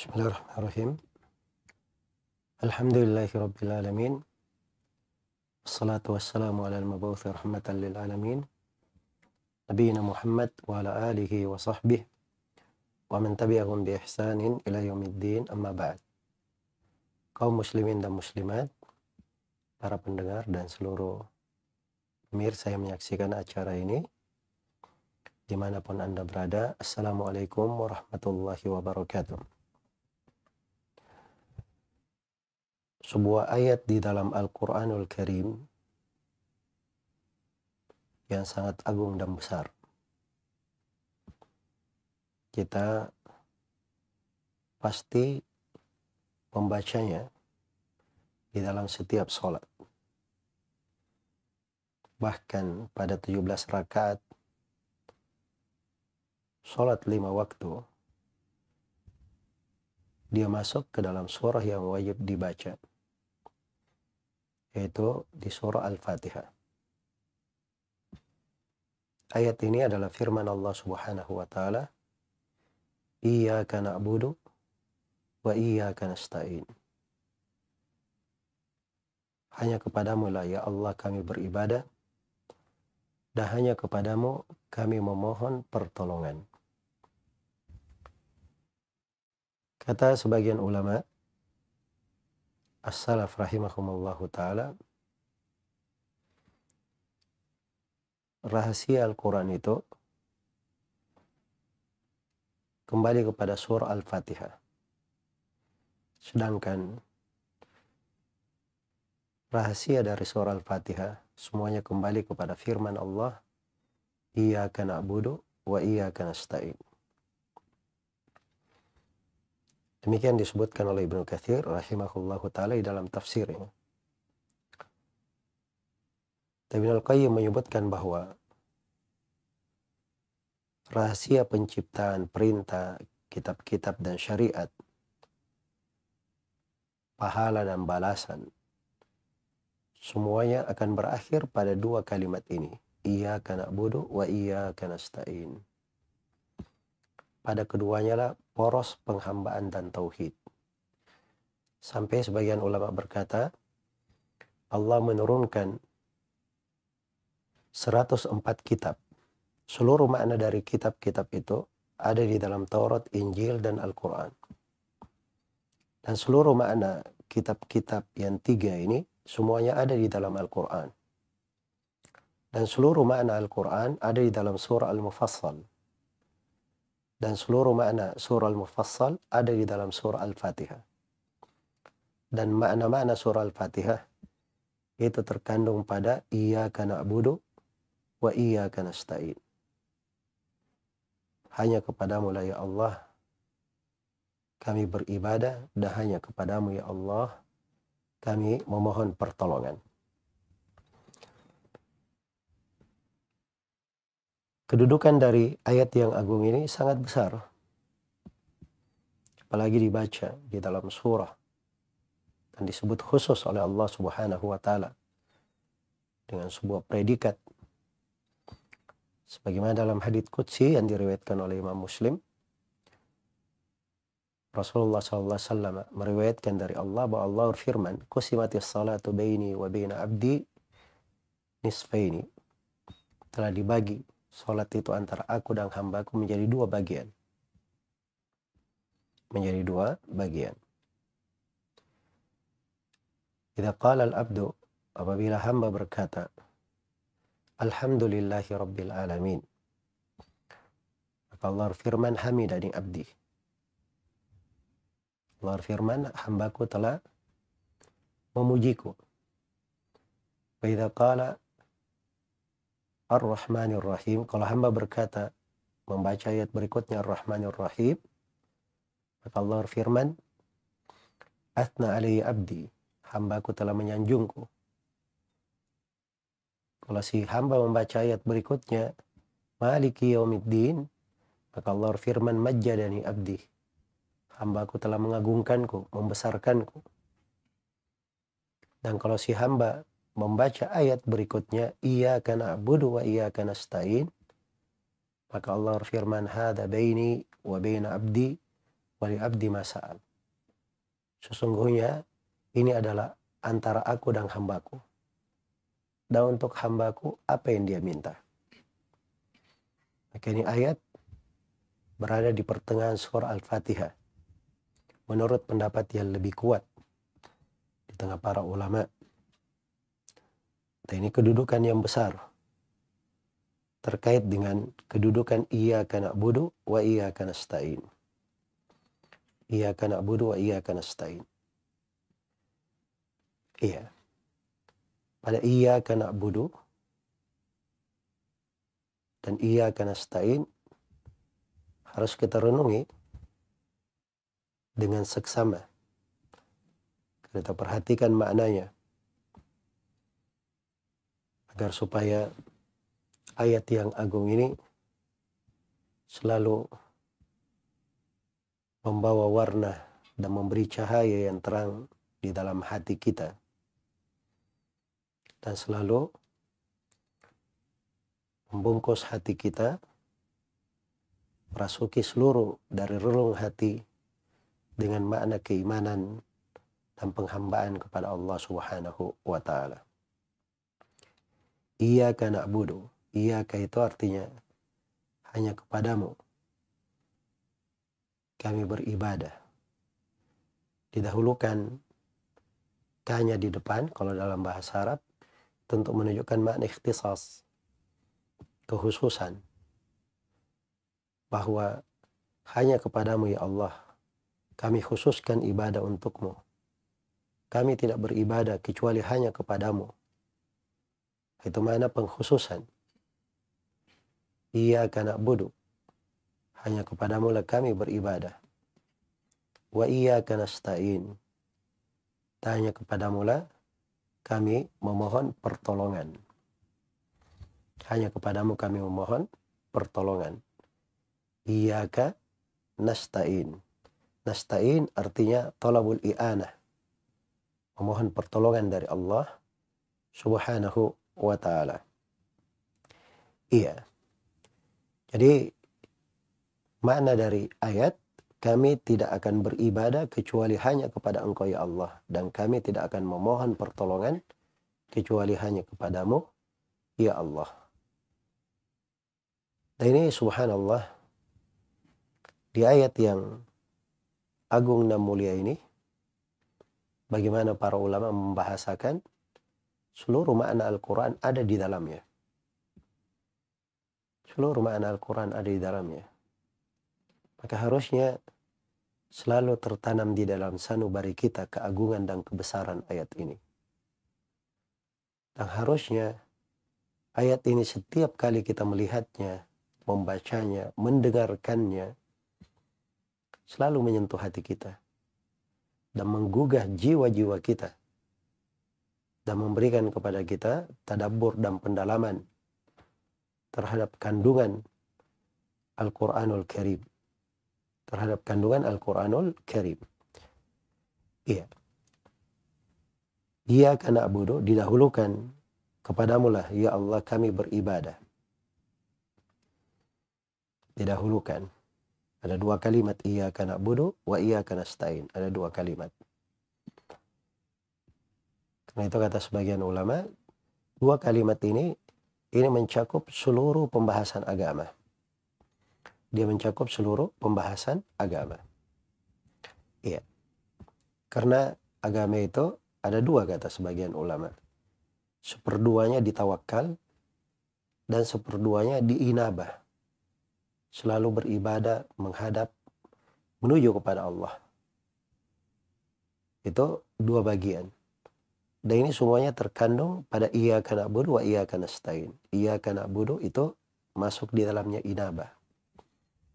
Bismillahirrahmanirrahim. Alhamdulillahi Rabbil Alamin. Wassalatu wassalamu ala al-mabawthi rahmatan lil alamin. Nabiina Muhammad wa ala alihi wa sahbihi wa man tabi'ahum bi ihsanin ila yaumiddin amma ba'd. Kaum muslimin dan muslimat, para pendengar dan seluruh pemirsa saya menyaksikan acara ini dimanapun Anda berada. Assalamualaikum warahmatullahi wabarakatuh. sebuah ayat di dalam Al-Quranul Karim yang sangat agung dan besar. Kita pasti membacanya di dalam setiap sholat. Bahkan pada 17 rakaat sholat lima waktu, dia masuk ke dalam surah yang wajib dibaca yaitu di surah Al-Fatihah. Ayat ini adalah firman Allah Subhanahu wa taala, "Iyyaka na'budu wa iyyaka nasta'in." Hanya kepadamu lah ya Allah kami beribadah dan hanya kepadamu kami memohon pertolongan. Kata sebagian ulama, Assalamualaikum warahmatullahi rahimahumullahu taala rahasia Al-Quran itu kembali kepada surah Al-Fatihah. Sedangkan rahasia dari surah Al-Fatihah semuanya kembali kepada firman Allah Iyaka na'budu wa iyaka nasta'in. Demikian disebutkan oleh Ibnu Katsir rahimahullahu taala di dalam tafsirnya. Ibnu Al-Qayyim menyebutkan bahwa rahasia penciptaan perintah, kitab-kitab dan syariat, pahala dan balasan, semuanya akan berakhir pada dua kalimat ini. Iya kana budu wa iya kana stain. Pada keduanya lah poros penghambaan dan tauhid. Sampai sebagian ulama berkata, Allah menurunkan 104 kitab. Seluruh makna dari kitab-kitab itu ada di dalam Taurat, Injil, dan Al-Quran. Dan seluruh makna kitab-kitab yang tiga ini semuanya ada di dalam Al-Quran. Dan seluruh makna Al-Quran ada di dalam surah Al-Mufassal dan seluruh makna surah Al-Mufassal ada di dalam surah Al-Fatihah. Dan makna-makna surah Al-Fatihah itu terkandung pada iyyaka na'budu wa iyyaka nasta'in. Hanya kepadamu lah ya Allah kami beribadah dan hanya kepadamu ya Allah kami memohon pertolongan. kedudukan dari ayat yang agung ini sangat besar. Apalagi dibaca di dalam surah dan disebut khusus oleh Allah Subhanahu wa taala dengan sebuah predikat sebagaimana dalam hadits qudsi yang diriwayatkan oleh Imam Muslim Rasulullah SAW meriwayatkan dari Allah bahwa Allah berfirman, "Qusimatis salatu baini wa baina abdi nisfaini." Telah dibagi Sholat itu antara aku dan hambaku menjadi dua bagian. Menjadi dua bagian. Jika qala al-abdu apabila hamba berkata Alhamdulillahi Rabbil Alamin Allah firman hamidani abdi Allah firman hambaku telah memujiku Wa idha Ar-Rahmanir Rahim. Kalau hamba berkata membaca ayat berikutnya Ar-Rahmanir Rahim, maka Allah firman, Athna alaihi abdi, hambaku telah menyanjungku." Kalau si hamba membaca ayat berikutnya, Maliki yaumiddin, maka Allah firman, "Majjadani abdi." Hambaku telah mengagungkanku, membesarkanku. Dan kalau si hamba membaca ayat berikutnya iyyaka na'budu wa iyyaka stain maka Allah firman hada baini wa baina abdi wa li abdi masal sesungguhnya ini adalah antara aku dan hambaku dan untuk hambaku apa yang dia minta maka ini ayat berada di pertengahan surah Al-Fatihah menurut pendapat yang lebih kuat di tengah para ulama' ini kedudukan yang besar terkait dengan kedudukan ia kana budu wa ia kana stain. Ia kana budu wa ia kana stain. Iya. Pada ia kana budu dan ia kana stain harus kita renungi dengan seksama. Kita perhatikan maknanya agar supaya ayat yang agung ini selalu membawa warna dan memberi cahaya yang terang di dalam hati kita dan selalu membungkus hati kita merasuki seluruh dari relung hati dengan makna keimanan dan penghambaan kepada Allah Subhanahu wa taala. Ia Iyaka na'budu. Iyaka itu artinya hanya kepadamu kami beribadah. Didahulukan hanya di depan kalau dalam bahasa Arab tentu menunjukkan makna ikhtisas kehususan bahwa hanya kepadamu ya Allah kami khususkan ibadah untukmu kami tidak beribadah kecuali hanya kepadamu itu mana pengkhususan. Ia karena bodoh. Hanya kepadamu lah kami beribadah. Wa ia karena stain. Tanya kepadamu lah kami memohon pertolongan. Hanya kepadamu kami memohon pertolongan. Iyaka nasta'in. Nasta'in artinya tolabul i'anah. Memohon pertolongan dari Allah subhanahu wa taala. Iya. Jadi makna dari ayat kami tidak akan beribadah kecuali hanya kepada Engkau ya Allah dan kami tidak akan memohon pertolongan kecuali hanya kepadamu ya Allah. Dan ini subhanallah di ayat yang agung dan mulia ini bagaimana para ulama membahasakan seluruh makna Al-Quran ada di dalamnya. Seluruh makna Al-Quran ada di dalamnya. Maka harusnya selalu tertanam di dalam sanubari kita keagungan dan kebesaran ayat ini. Dan harusnya ayat ini setiap kali kita melihatnya, membacanya, mendengarkannya, selalu menyentuh hati kita dan menggugah jiwa-jiwa kita dan memberikan kepada kita tadabbur dan pendalaman terhadap kandungan Al-Quranul Karim terhadap kandungan Al-Quranul Karim iya ia karena bodoh didahulukan kepadamulah ya Allah kami beribadah didahulukan ada dua kalimat iya karena bodoh wa ia karena stain ada dua kalimat karena itu kata sebagian ulama, dua kalimat ini ini mencakup seluruh pembahasan agama. Dia mencakup seluruh pembahasan agama. Iya. Karena agama itu ada dua kata sebagian ulama. Seperduanya ditawakal dan seperduanya diinabah. Selalu beribadah menghadap menuju kepada Allah. Itu dua bagian dan ini semuanya terkandung pada ia karena bodoh wa iya karena stain. Iya karena budu itu masuk di dalamnya inaba.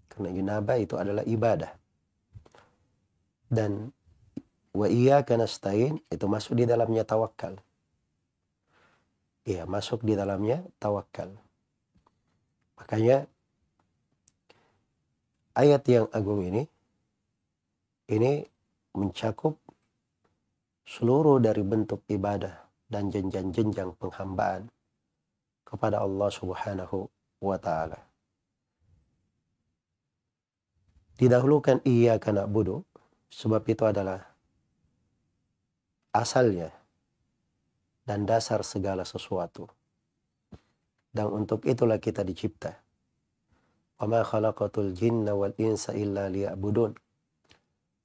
Karena inaba itu adalah ibadah. Dan wa iya karena stain itu masuk di dalamnya tawakal. Iya masuk di dalamnya tawakal. Makanya ayat yang agung ini ini mencakup seluruh dari bentuk ibadah dan jenjang-jenjang penghambaan kepada Allah Subhanahu wa taala. Didahulukan ia karena bodoh sebab itu adalah asalnya dan dasar segala sesuatu. Dan untuk itulah kita dicipta. khalaqatul jinna wal insa illa liya'budun.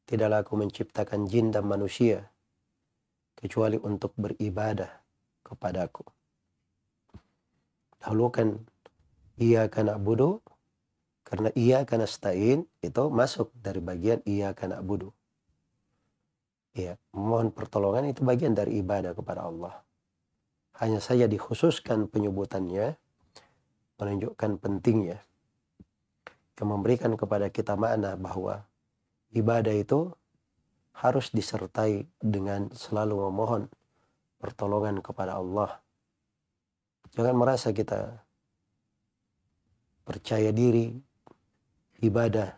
Tidaklah aku menciptakan jin dan manusia kecuali untuk beribadah kepadaku. Lalu kan ia karena budu karena ia karena stain itu masuk dari bagian ia karena budu. Ya, mohon pertolongan itu bagian dari ibadah kepada Allah. Hanya saja dikhususkan penyebutannya menunjukkan pentingnya yang memberikan kepada kita makna bahwa ibadah itu harus disertai dengan selalu memohon pertolongan kepada Allah. Jangan merasa kita percaya diri, ibadah,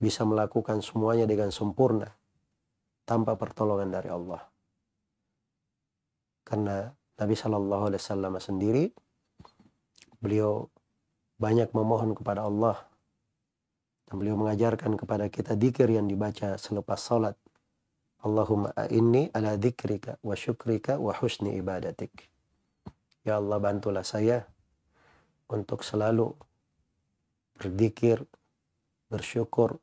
bisa melakukan semuanya dengan sempurna tanpa pertolongan dari Allah. Karena Nabi Shallallahu Alaihi Wasallam sendiri beliau banyak memohon kepada Allah dan beliau mengajarkan kepada kita dikir yang dibaca selepas sholat Allahumma a'inni ala dzikrika wa syukrika wa husni ibadatik. Ya Allah bantulah saya untuk selalu berzikir, bersyukur,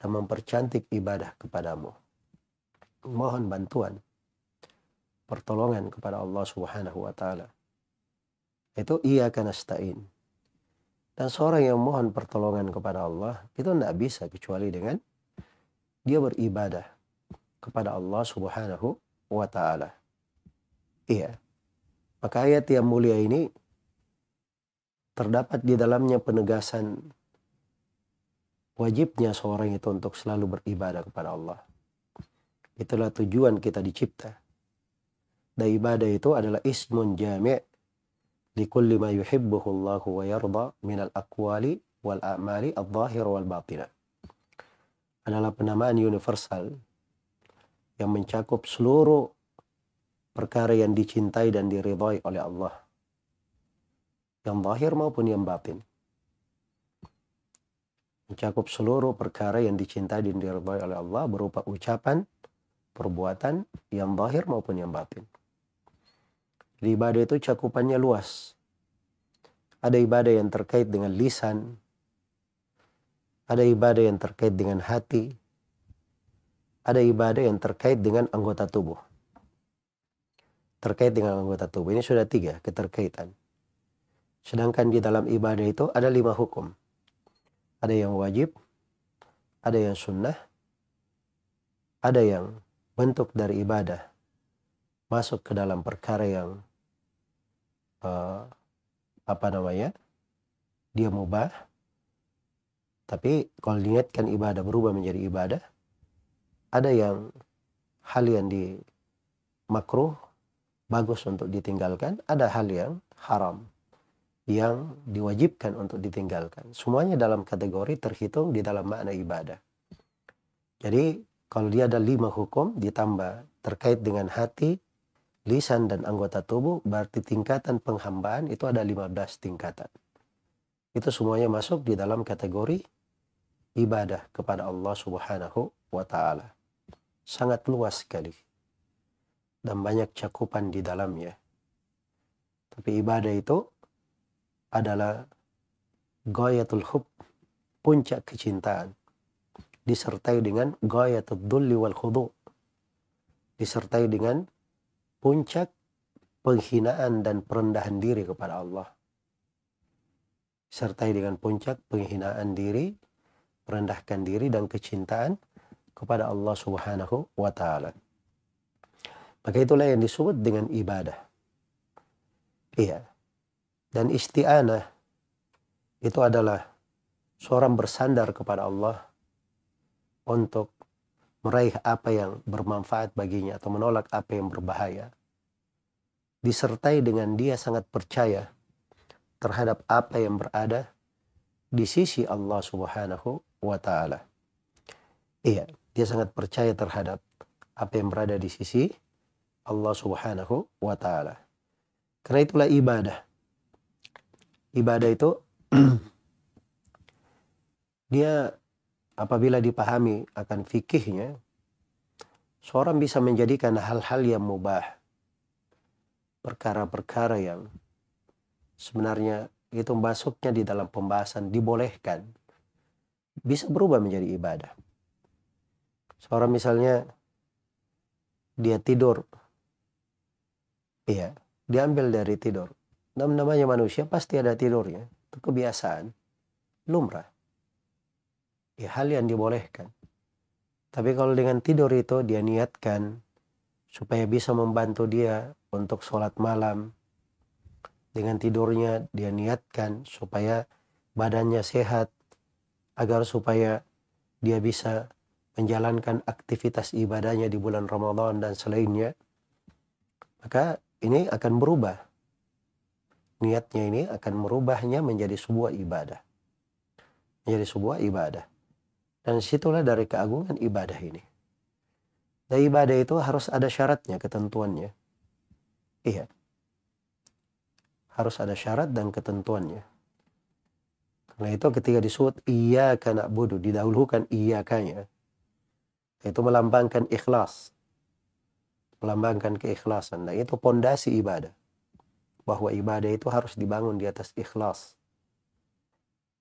dan mempercantik ibadah kepadamu. Mohon bantuan, pertolongan kepada Allah Subhanahu wa Ta'ala. Itu Ia akan astain. Dan seorang yang mohon pertolongan kepada Allah itu tidak bisa kecuali dengan dia beribadah kepada Allah Subhanahu wa taala. Iya. Maka ayat yang mulia ini terdapat di dalamnya penegasan wajibnya seorang itu untuk selalu beribadah kepada Allah. Itulah tujuan kita dicipta. Dan ibadah itu adalah ismun jami' kulli ma yuhibbuhu Allah wa yarda minal aqwali wal a'mali adh-dhahir wal batinah. Adalah penamaan universal yang mencakup seluruh perkara yang dicintai dan diridhai oleh Allah. Yang zahir maupun yang batin. Mencakup seluruh perkara yang dicintai dan diridhai oleh Allah berupa ucapan, perbuatan, yang zahir maupun yang batin. Jadi ibadah itu cakupannya luas. Ada ibadah yang terkait dengan lisan, ada ibadah yang terkait dengan hati, ada ibadah yang terkait dengan anggota tubuh. Terkait dengan anggota tubuh. Ini sudah tiga keterkaitan. Sedangkan di dalam ibadah itu ada lima hukum. Ada yang wajib, ada yang sunnah, ada yang bentuk dari ibadah masuk ke dalam perkara yang uh, apa namanya dia mubah tapi kalau diingatkan ibadah berubah menjadi ibadah ada yang hal yang di makruh bagus untuk ditinggalkan, ada hal yang haram yang diwajibkan untuk ditinggalkan. Semuanya dalam kategori terhitung di dalam makna ibadah. Jadi kalau dia ada lima hukum ditambah terkait dengan hati, lisan dan anggota tubuh berarti tingkatan penghambaan itu ada lima belas tingkatan. Itu semuanya masuk di dalam kategori ibadah kepada Allah Subhanahu wa taala sangat luas sekali dan banyak cakupan di dalamnya. Tapi ibadah itu adalah goyatul hub, puncak kecintaan. Disertai dengan goyatul dulli wal khudu. Disertai dengan puncak penghinaan dan perendahan diri kepada Allah. disertai dengan puncak penghinaan diri, perendahkan diri dan kecintaan kepada Allah Subhanahu wa taala. Maka itulah yang disebut dengan ibadah. Iya. Dan isti'anah itu adalah seorang bersandar kepada Allah untuk meraih apa yang bermanfaat baginya atau menolak apa yang berbahaya disertai dengan dia sangat percaya terhadap apa yang berada di sisi Allah Subhanahu wa taala. Iya dia sangat percaya terhadap apa yang berada di sisi Allah Subhanahu wa taala. Karena itulah ibadah. Ibadah itu dia apabila dipahami akan fikihnya seorang bisa menjadikan hal-hal yang mubah perkara-perkara yang sebenarnya itu masuknya di dalam pembahasan dibolehkan bisa berubah menjadi ibadah seorang misalnya dia tidur iya diambil dari tidur namanya manusia pasti ada tidurnya itu kebiasaan lumrah ya hal yang dibolehkan tapi kalau dengan tidur itu dia niatkan supaya bisa membantu dia untuk sholat malam. Dengan tidurnya dia niatkan supaya badannya sehat agar supaya dia bisa menjalankan aktivitas ibadahnya di bulan Ramadan dan selainnya, maka ini akan berubah. Niatnya ini akan merubahnya menjadi sebuah ibadah. Menjadi sebuah ibadah. Dan situlah dari keagungan ibadah ini. Dan ibadah itu harus ada syaratnya, ketentuannya. Iya. Harus ada syarat dan ketentuannya. Karena itu ketika disebut iya nak bodoh didahulukan iya kanya itu melambangkan ikhlas melambangkan keikhlasan nah itu pondasi ibadah bahwa ibadah itu harus dibangun di atas ikhlas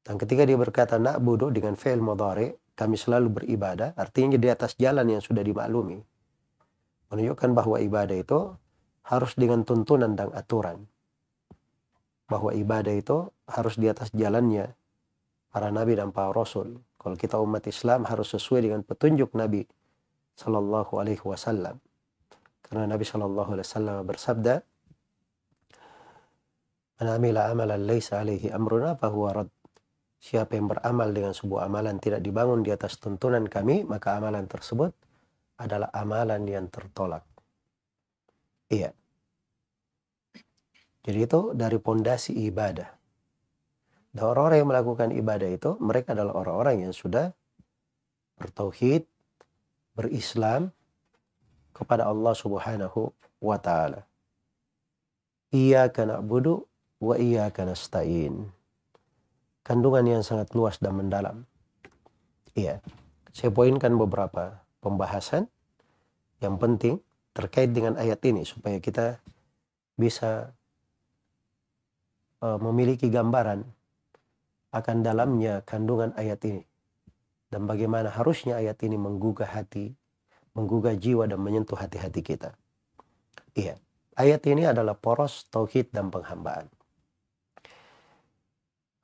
dan ketika dia berkata nak bodoh dengan fail modare kami selalu beribadah artinya di atas jalan yang sudah dimaklumi menunjukkan bahwa ibadah itu harus dengan tuntunan dan aturan bahwa ibadah itu harus di atas jalannya para nabi dan para rasul kalau kita umat Islam harus sesuai dengan petunjuk Nabi Shallallahu Alaihi Wasallam. Karena Nabi Shallallahu Alaihi Wasallam bersabda, "Anamila amalan laisa alaihi amruna fahuwa rad." Siapa yang beramal dengan sebuah amalan tidak dibangun di atas tuntunan kami, maka amalan tersebut adalah amalan yang tertolak. Iya. Jadi itu dari pondasi ibadah. Dan nah, orang-orang yang melakukan ibadah itu, mereka adalah orang-orang yang sudah bertauhid, berislam kepada Allah Subhanahu wa taala. Iyyaka na'budu wa iyyaka nasta'in. Kandungan yang sangat luas dan mendalam. Iya. Saya poinkan beberapa pembahasan yang penting terkait dengan ayat ini supaya kita bisa eh, memiliki gambaran akan dalamnya kandungan ayat ini dan bagaimana harusnya ayat ini menggugah hati, menggugah jiwa dan menyentuh hati-hati kita. Iya, ayat ini adalah poros tauhid dan penghambaan.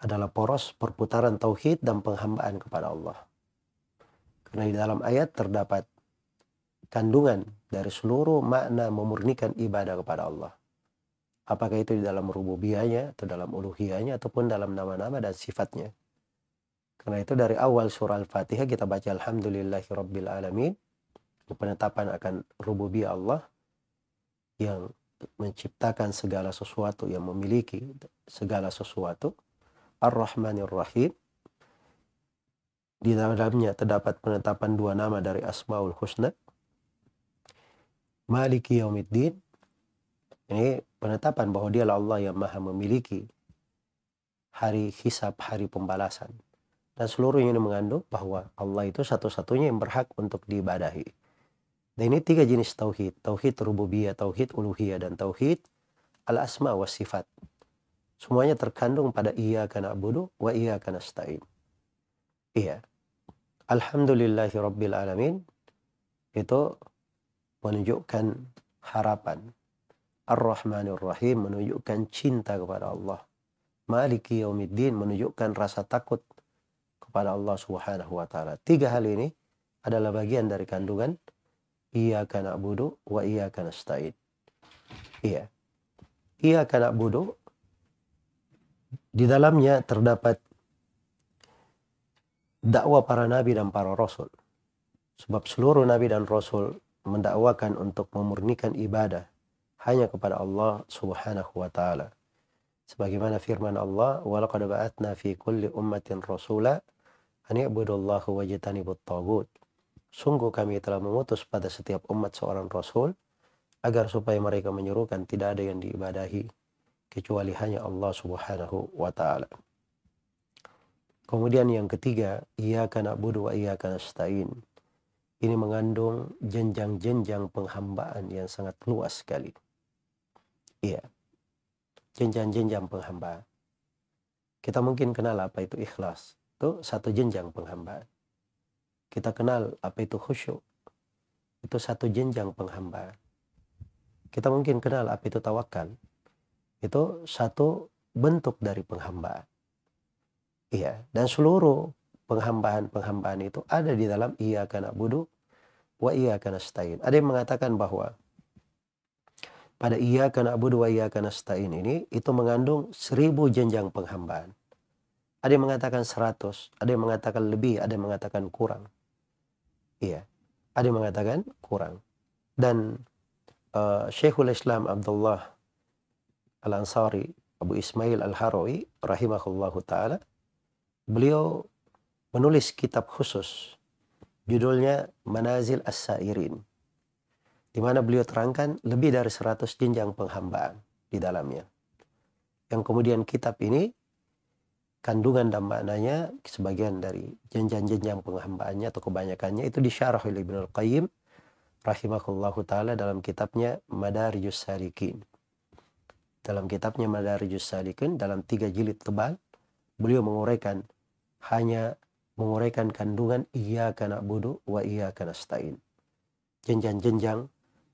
Adalah poros perputaran tauhid dan penghambaan kepada Allah. Karena di dalam ayat terdapat kandungan dari seluruh makna memurnikan ibadah kepada Allah apakah itu di dalam rububianya atau dalam uluhiyahnya ataupun dalam nama-nama dan sifatnya karena itu dari awal surah Al-Fatihah kita baca alhamdulillahi rabbil alamin penetapan akan rububiyah Allah yang menciptakan segala sesuatu yang memiliki segala sesuatu Ar-Rahmanir Rahim di dalamnya terdapat penetapan dua nama dari Asmaul Husna Maliki Yaumiddin ini penetapan bahwa dialah Allah yang maha memiliki hari hisab, hari pembalasan. Dan seluruhnya ini mengandung bahwa Allah itu satu-satunya yang berhak untuk diibadahi. Dan ini tiga jenis tauhid, tauhid rububiyah, tauhid uluhiyah dan tauhid al-asma wa sifat. Semuanya terkandung pada iya karena abudu wa iya kana stain. Iya. Alhamdulillahi Rabbil Alamin itu menunjukkan harapan Ar-Rahmanir Rahim menunjukkan cinta kepada Allah. Maliki Yaumiddin menunjukkan rasa takut kepada Allah Subhanahu wa taala. Tiga hal ini adalah bagian dari kandungan iyyaka na'budu wa iyyaka nasta'in. Iya. Iyyaka na'budu di dalamnya terdapat dakwah para nabi dan para rasul. Sebab seluruh nabi dan rasul mendakwakan untuk memurnikan ibadah hanya kepada Allah Subhanahu wa taala. Sebagaimana firman Allah, "Wa laqad ba'atna fi kulli ummatin rasula an ya'budullaha wa yatanibut tagut." Sungguh kami telah mengutus pada setiap umat seorang rasul agar supaya mereka menyerukan tidak ada yang diibadahi kecuali hanya Allah Subhanahu wa taala. Kemudian yang ketiga, iyyaka na'budu wa iyyaka nasta'in. Ini mengandung jenjang-jenjang penghambaan yang sangat luas sekali. Iya. Jenjang-jenjang penghambaan. Kita mungkin kenal apa itu ikhlas. Itu satu jenjang penghambaan. Kita kenal apa itu khusyuk. Itu satu jenjang penghambaan. Kita mungkin kenal apa itu tawakal. Itu satu bentuk dari penghambaan. Iya, dan seluruh penghambaan-penghambaan itu ada di dalam iya karena budu wa iya karena stain. Ada yang mengatakan bahwa pada karena Abu wa karena stain ini itu mengandung seribu jenjang penghambaan. Ada yang mengatakan seratus, ada yang mengatakan lebih, ada yang mengatakan kurang. Iya, ada yang mengatakan kurang. Dan uh, Syekhul Islam Abdullah Al-Ansari Abu Ismail Al-Harawi rahimahullahu taala beliau menulis kitab khusus judulnya Manazil As-Sairin di mana beliau terangkan lebih dari 100 jenjang penghambaan di dalamnya. Yang kemudian kitab ini kandungan dan maknanya sebagian dari jenjang-jenjang penghambaannya atau kebanyakannya itu disyarah oleh Ibnu Al-Qayyim rahimahullahu taala dalam kitabnya Madarijus Salikin. Dalam kitabnya Madarijus Salikin dalam tiga jilid tebal beliau menguraikan hanya menguraikan kandungan iya karena bodoh wa iya karena stain. Jenjang-jenjang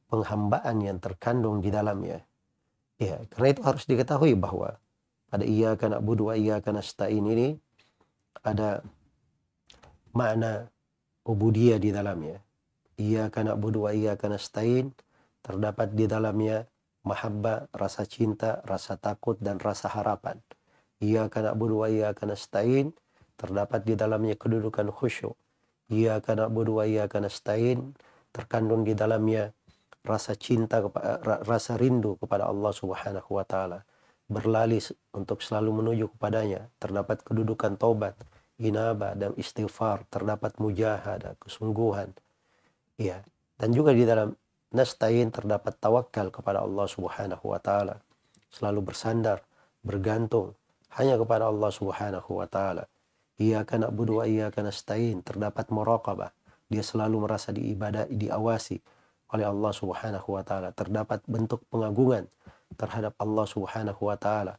penghambaan yang terkandung di dalamnya. Ya, karena itu harus diketahui bahwa pada iya karena budu iya karena stain ini ada makna ubudiyah di dalamnya. Iya karena budu iya karena stain terdapat di dalamnya mahabbah, rasa cinta, rasa takut dan rasa harapan. Iya karena budu iya karena stain terdapat di dalamnya kedudukan khusyuk. Iya karena budu iya karena stain terkandung di dalamnya rasa cinta eh, rasa rindu kepada Allah Subhanahu wa taala berlari untuk selalu menuju kepadanya terdapat kedudukan taubat inaba dan istighfar terdapat mujahadah kesungguhan ya dan juga di dalam nasta'in terdapat tawakal kepada Allah Subhanahu wa taala selalu bersandar bergantung hanya kepada Allah Subhanahu wa taala ia na'budu wa iyyaka nasta'in terdapat muraqabah dia selalu merasa diibadah diawasi oleh Allah Subhanahu wa taala. Terdapat bentuk pengagungan terhadap Allah Subhanahu wa taala.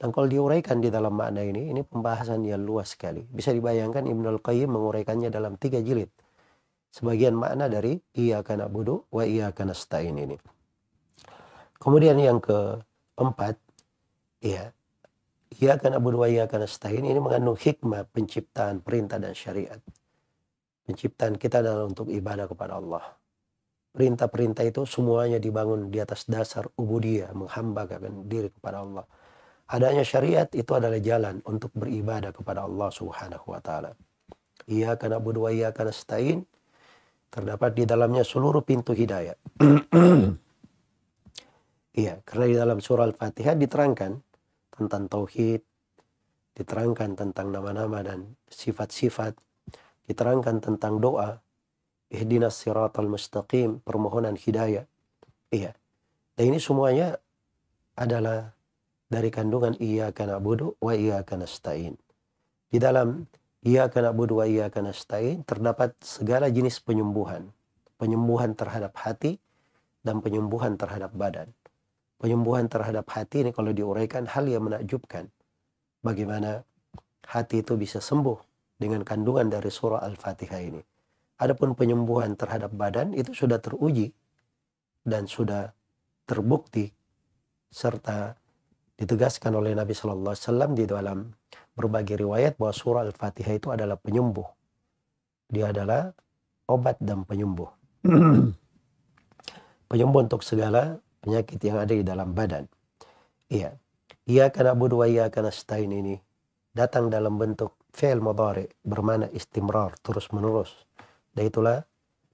Dan kalau diuraikan di dalam makna ini, ini pembahasan yang luas sekali. Bisa dibayangkan Ibnu Al-Qayyim menguraikannya dalam tiga jilid. Sebagian makna dari ia karena bodoh, wa ia karena nasta'in ini. Kemudian yang keempat, ya, karena bodoh, wa ia karena nasta'in ini mengandung hikmah penciptaan perintah dan syariat. Penciptaan kita adalah untuk ibadah kepada Allah perintah-perintah itu semuanya dibangun di atas dasar ubudiyah, menghambakan diri kepada Allah. Adanya syariat itu adalah jalan untuk beribadah kepada Allah Subhanahu wa taala. Ia karena ia karena setain terdapat di dalamnya seluruh pintu hidayah. Iya, karena di dalam surah Al-Fatihah diterangkan tentang tauhid, diterangkan tentang nama-nama dan sifat-sifat, diterangkan tentang doa, ihdinas siratal mustaqim, permohonan hidayah. Iya. Dan ini semuanya adalah dari kandungan iyyaka na'budu wa iyyaka nasta'in. Di dalam iyyaka na'budu wa iyyaka nasta'in terdapat segala jenis penyembuhan. Penyembuhan terhadap hati dan penyembuhan terhadap badan. Penyembuhan terhadap hati ini kalau diuraikan hal yang menakjubkan. Bagaimana hati itu bisa sembuh dengan kandungan dari surah Al-Fatihah ini. Adapun penyembuhan terhadap badan itu sudah teruji dan sudah terbukti serta ditegaskan oleh Nabi Shallallahu Alaihi Wasallam di dalam berbagai riwayat bahwa surah Al-Fatihah itu adalah penyembuh. Dia adalah obat dan penyembuh. penyembuh untuk segala penyakit yang ada di dalam badan. Iya. Ia karena budwa, ia karena stain ini datang dalam bentuk fi'il mudhari bermana istimrar terus menerus dan itulah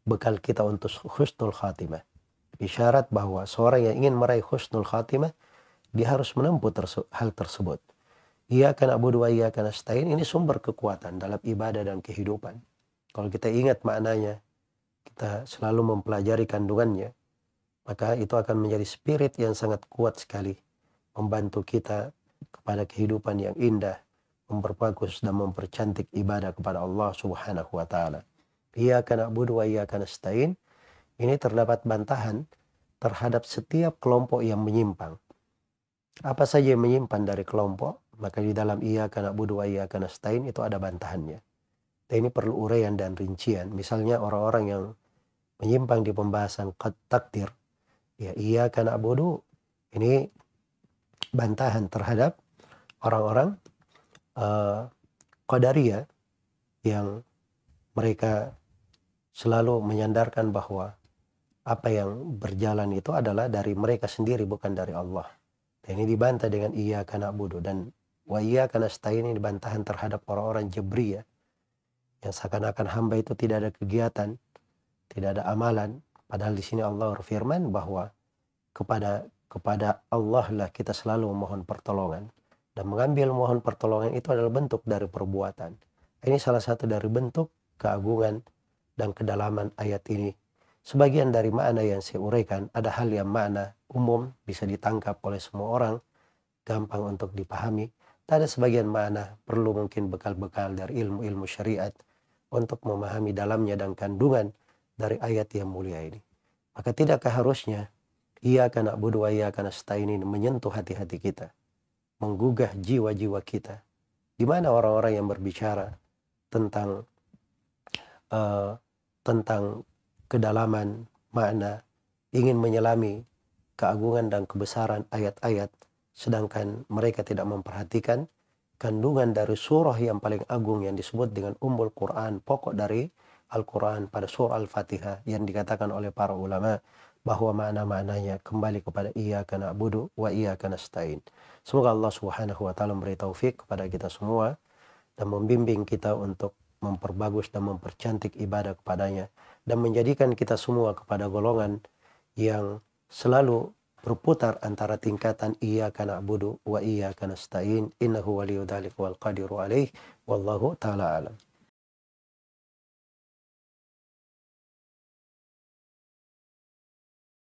bekal kita untuk husnul khatimah. Isyarat bahwa seorang yang ingin meraih husnul khatimah, dia harus menempuh terse hal tersebut. Ia akan abu dua, ia akan astain. Ini sumber kekuatan dalam ibadah dan kehidupan. Kalau kita ingat maknanya, kita selalu mempelajari kandungannya, maka itu akan menjadi spirit yang sangat kuat sekali. Membantu kita kepada kehidupan yang indah, memperbagus dan mempercantik ibadah kepada Allah subhanahu wa ta'ala. Ia iyyaka na'budu wa akan nasta'in ini terdapat bantahan terhadap setiap kelompok yang menyimpang. Apa saja yang menyimpang dari kelompok, maka di dalam ia iyyaka na'budu wa akan nasta'in itu ada bantahannya. Dan ini perlu uraian dan rincian. Misalnya orang-orang yang menyimpang di pembahasan takdir, ya iyyaka na'budu ini bantahan terhadap orang-orang uh, yang mereka selalu menyandarkan bahwa apa yang berjalan itu adalah dari mereka sendiri bukan dari Allah. Dan ini dibantah dengan iya karena bodoh dan wa iya karena ini dibantahan terhadap orang-orang ya yang seakan-akan hamba itu tidak ada kegiatan, tidak ada amalan. Padahal di sini Allah berfirman bahwa kepada kepada Allah lah kita selalu memohon pertolongan dan mengambil mohon pertolongan itu adalah bentuk dari perbuatan. Ini salah satu dari bentuk keagungan dan kedalaman ayat ini. Sebagian dari makna yang saya uraikan ada hal yang makna umum bisa ditangkap oleh semua orang, gampang untuk dipahami. Tak ada sebagian makna perlu mungkin bekal-bekal dari ilmu-ilmu syariat untuk memahami dalamnya dan kandungan dari ayat yang mulia ini. Maka tidakkah harusnya ia karena budwa ia karena ini menyentuh hati-hati kita, menggugah jiwa-jiwa kita. Di mana orang-orang yang berbicara tentang uh, tentang kedalaman makna, ingin menyelami keagungan dan kebesaran ayat-ayat, sedangkan mereka tidak memperhatikan kandungan dari surah yang paling agung yang disebut dengan umbul Quran, pokok dari Al-Quran pada surah Al-Fatihah yang dikatakan oleh para ulama bahwa makna-maknanya kembali kepada Ia karena budu wa iya karena stain. Semoga Allah Subhanahu wa taala memberi taufik kepada kita semua dan membimbing kita untuk memperbagus dan mempercantik ibadah kepadanya dan menjadikan kita semua kepada golongan yang selalu berputar antara tingkatan iya kana abudu wa iya kana stain innahu waliyudalik wal qadiru alaih wallahu ta'ala alam